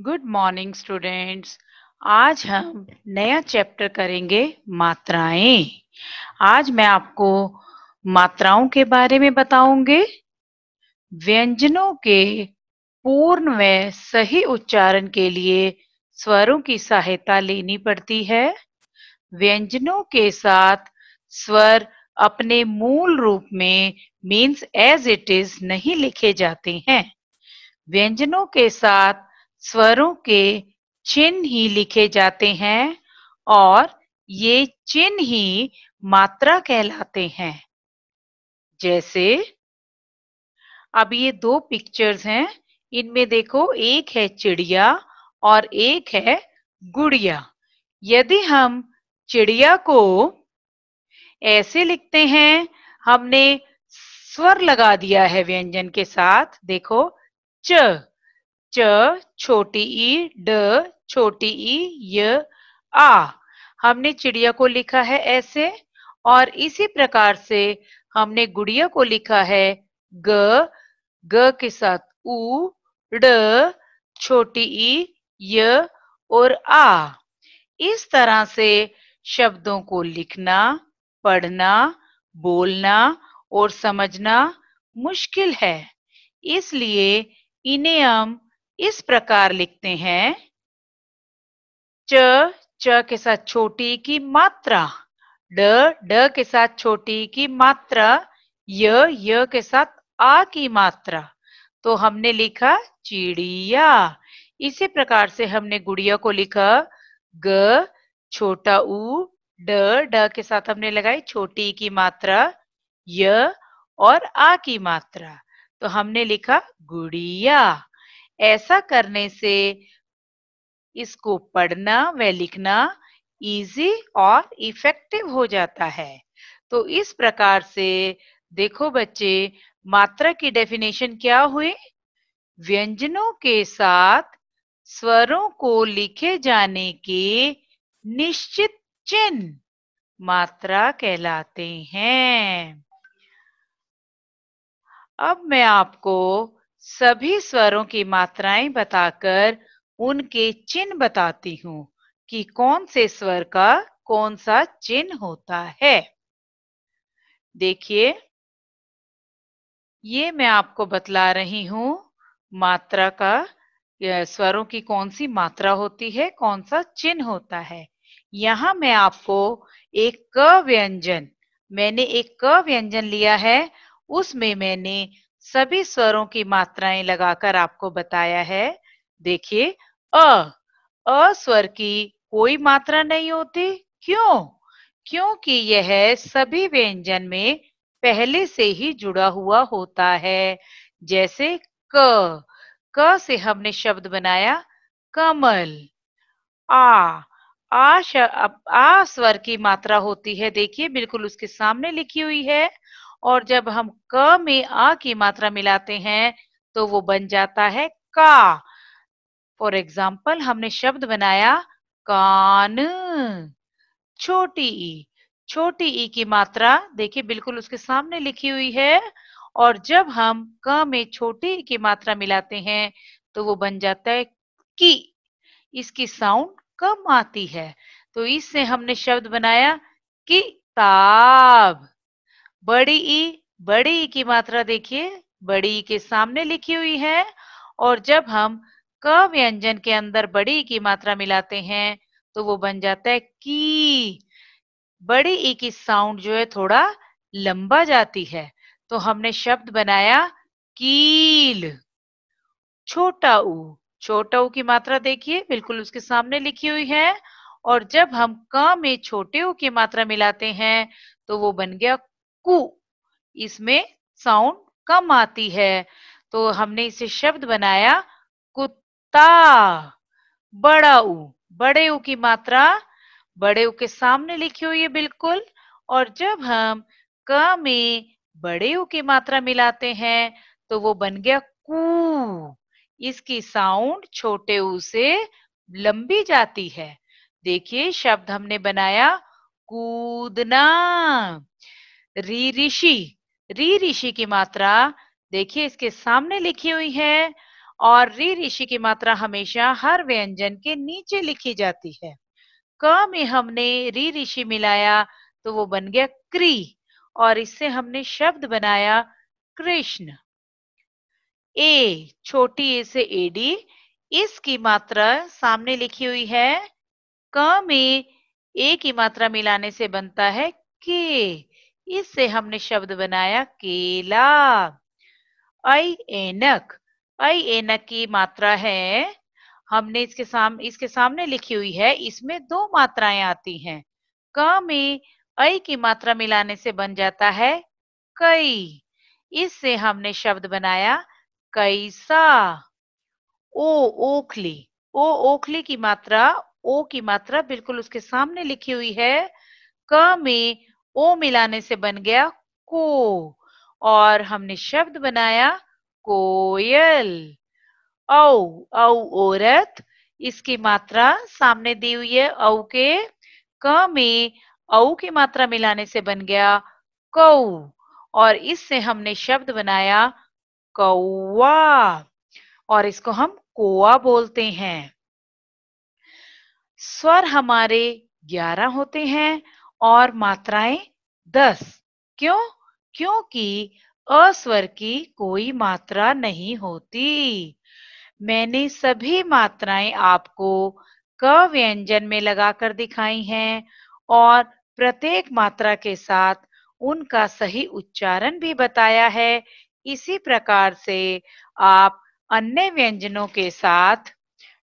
Good morning students आज हम नया चैप्टर करेंगे मात्राएं आज मैं आपको मात्राओं के बारे में बताऊंगे व्यंजनों के पूर्ण व सही उच्चारण के लिए स्वरों की सहायता लेनी पड़ती है व्यंजनों के साथ स्वर अपने मूल रूप में मीन्स एज इट इज नहीं लिखे जाते हैं व्यंजनों के साथ स्वरों के चिन्ह ही लिखे जाते हैं और ये चिन्ह ही मात्रा कहलाते हैं जैसे अब ये दो पिक्चर्स हैं इनमें देखो एक है चिड़िया और एक है गुड़िया यदि हम चिड़िया को ऐसे लिखते हैं हमने स्वर लगा दिया है व्यंजन के साथ देखो च च छोटी ई ड छोटी ई य आ हमने चिड़िया को लिखा है ऐसे और इसी प्रकार से हमने गुड़िया को लिखा है ग ग के साथ उ ड छोटी ई य और आ इस तरह से शब्दों को लिखना पढ़ना बोलना और समझना मुश्किल है इसलिए इन्हें हम इस प्रकार लिखते हैं च च के साथ छोटी की मात्रा ड ड के साथ छोटी की मात्रा य य के साथ आ की मात्रा तो हमने लिखा चिड़िया इसी प्रकार से हमने गुड़िया को लिखा ग छोटा उ ड ड के साथ हमने लगाई छोटी की मात्रा य और आ की मात्रा तो हमने लिखा गुड़िया ऐसा करने से इसको पढ़ना व लिखना इजी और इफेक्टिव हो जाता है तो इस प्रकार से देखो बच्चे मात्रा की डेफिनेशन क्या हुई व्यंजनों के साथ स्वरों को लिखे जाने के निश्चित चिन्ह मात्रा कहलाते हैं अब मैं आपको सभी स्वरों की मात्राएं बताकर उनके चिन्ह बताती हूँ कि कौन से स्वर का कौन सा चिन्ह होता है देखिए ये मैं आपको बतला रही हूँ मात्रा का स्वरों की कौन सी मात्रा होती है कौन सा चिन्ह होता है यहाँ मैं आपको एक क व्यंजन मैंने एक क व्यंजन लिया है उसमें मैंने सभी स्वरों की मात्राएं लगाकर आपको बताया है देखिए अ अ स्वर की कोई मात्रा नहीं होती क्यों क्योंकि यह सभी व्यंजन में पहले से ही जुड़ा हुआ होता है जैसे क क से हमने शब्द बनाया कमल आ आ, आ स्वर की मात्रा होती है देखिए बिल्कुल उसके सामने लिखी हुई है और जब हम क में आ की मात्रा मिलाते हैं तो वो बन जाता है का फॉर एग्जाम्पल हमने शब्द बनाया कान छोटी ई छोटी ई की मात्रा देखिए बिल्कुल उसके सामने लिखी हुई है और जब हम क में छोटी ई की मात्रा मिलाते हैं तो वो बन जाता है की इसकी साउंड कम आती है तो इससे हमने शब्द बनाया किताब बड़ी ई बड़ी ई की मात्रा देखिए बड़ी ई के सामने लिखी हुई है और जब हम क व्यंजन के अंदर बड़ी ई की मात्रा मिलाते हैं तो वो बन जाता है की बड़ी ई की साउंड जो है थोड़ा लंबा जाती है तो हमने शब्द बनाया कील छोटा ऊ छोटा ऊ की मात्रा देखिए बिल्कुल उसके सामने लिखी हुई है और जब हम क में छोटे ऊ की मात्रा मिलाते हैं तो वो बन गया कु इसमें साउंड कम आती है तो हमने इसे शब्द बनाया कुत्ता बड़ा उ बड़े उ की मात्रा बड़े उ के सामने लिखी हुई है बिल्कुल और जब हम क में बड़े उ की मात्रा मिलाते हैं तो वो बन गया कु इसकी साउंड छोटे उ से लंबी जाती है देखिए शब्द हमने बनाया कूदना रीरिषि रीरिषि की मात्रा देखिए इसके सामने लिखी हुई है और रीरिषि की मात्रा हमेशा हर व्यंजन के नीचे लिखी जाती है क में हमने रीरिषि मिलाया तो वो बन गया क्री और इससे हमने शब्द बनाया कृष्ण ए छोटी ए से एडी इसकी मात्रा सामने लिखी हुई है क में ए की मात्रा मिलाने से बनता है के इससे हमने शब्द बनाया केला आई एनक आई एनक की मात्रा है हमने इसके साम इसके सामने लिखी हुई है इसमें दो मात्राएं आती हैं क में आई की मात्रा मिलाने से बन जाता है कई इससे हमने शब्द बनाया कैसा ओ ओखली ओ ओखली की मात्रा ओ की मात्रा बिल्कुल उसके सामने लिखी हुई है क में ओ मिलाने से बन गया को और हमने शब्द बनाया कोयल औ औ औरत इसकी मात्रा सामने दी हुई है औ के क में औ की मात्रा मिलाने से बन गया कौ और इससे हमने शब्द बनाया कौआ और इसको हम कोआ बोलते हैं स्वर हमारे ग्यारह होते हैं और मात्राएं दस क्यों क्योंकि अस्वर की कोई मात्रा नहीं होती मैंने सभी मात्राएं आपको क व्यंजन में लगाकर दिखाई हैं और प्रत्येक मात्रा के साथ उनका सही उच्चारण भी बताया है इसी प्रकार से आप अन्य व्यंजनों के साथ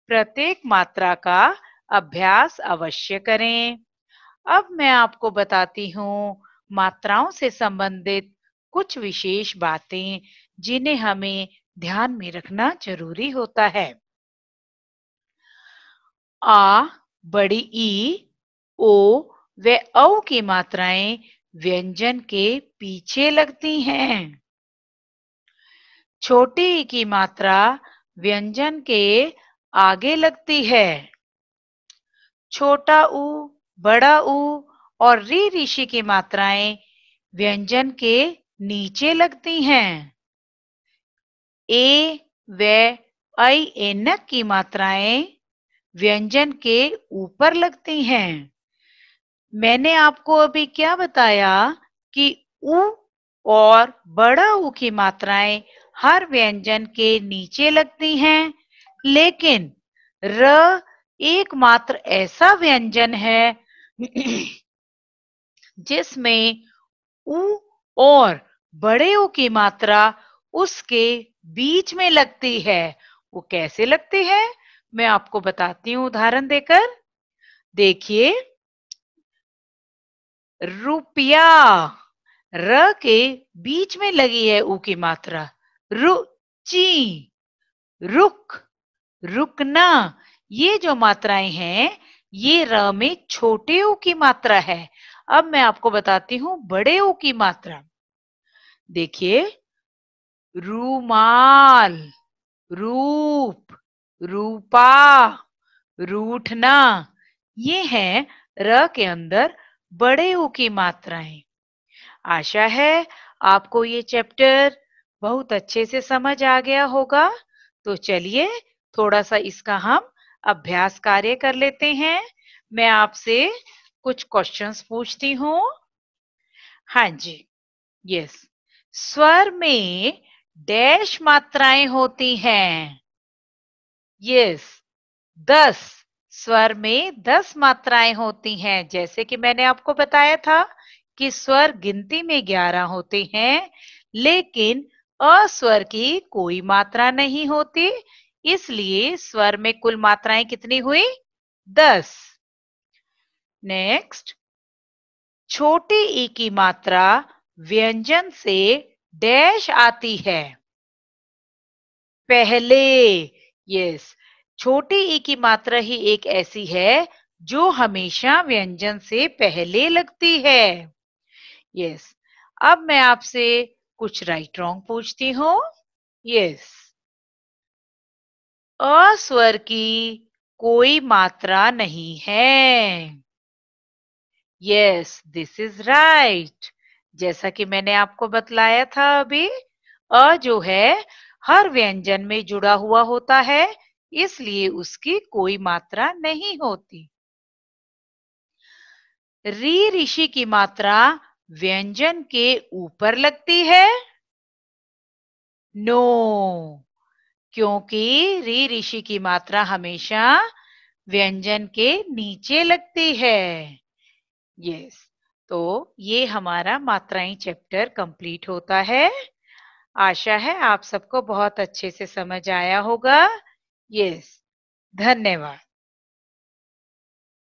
प्रत्येक मात्रा का अभ्यास अवश्य करें अब मैं आपको बताती हूँ मात्राओं से संबंधित कुछ विशेष बातें जिन्हें हमें ध्यान में रखना जरूरी होता है आ बड़ी ई ओ व औ की मात्राएं व्यंजन के पीछे लगती हैं छोटी ई की मात्रा व्यंजन के आगे लगती है छोटा ऊ बड़ा उ और री ऋषि की मात्राएं व्यंजन के नीचे लगती हैं ए व आई एनक की मात्राएं व्यंजन के ऊपर लगती हैं मैंने आपको अभी क्या बताया कि उ और बड़ा उ की मात्राएं हर व्यंजन के नीचे लगती हैं लेकिन र एकमात्र ऐसा व्यंजन है जिसमें उ और बड़े ऊ की मात्रा उसके बीच में लगती है वो कैसे लगती है मैं आपको बताती हूँ उदाहरण देकर देखिए रुपया र के बीच में लगी है ऊ की मात्रा रुचि रुक रुकना ये जो मात्राएं हैं ये र में छोटे ओ की मात्रा है अब मैं आपको बताती हूँ बड़े ओ की मात्रा देखिए रूमाल रूप रूपा रूठना ये है र के अंदर बड़े ओ की मात्राएं आशा है आपको ये चैप्टर बहुत अच्छे से समझ आ गया होगा तो चलिए थोड़ा सा इसका हम अभ्यास कार्य कर लेते हैं मैं आपसे कुछ क्वेश्चंस पूछती हूँ हाँ जी यस स्वर में डैश मात्राएं होती हैं यस दस स्वर में दस मात्राएं होती हैं जैसे कि मैंने आपको बताया था कि स्वर गिनती में ग्यारह होते हैं लेकिन अस्वर की कोई मात्रा नहीं होती इसलिए स्वर में कुल मात्राएं कितनी हुई दस नेक्स्ट छोटी ई e की मात्रा व्यंजन से डैश आती है पहले यस छोटी ई e की मात्रा ही एक ऐसी है जो हमेशा व्यंजन से पहले लगती है यस अब मैं आपसे कुछ राइट रॉन्ग पूछती हूँ यस अस्वर की कोई मात्रा नहीं है यस दिस इज राइट जैसा कि मैंने आपको बतलाया था अभी अ जो है हर व्यंजन में जुड़ा हुआ होता है इसलिए उसकी कोई मात्रा नहीं होती री ऋषि की मात्रा व्यंजन के ऊपर लगती है नो no. क्योंकि री ऋषि की मात्रा हमेशा व्यंजन के नीचे लगती है यस तो ये हमारा मात्राई चैप्टर कंप्लीट होता है आशा है आप सबको बहुत अच्छे से समझ आया होगा यस धन्यवाद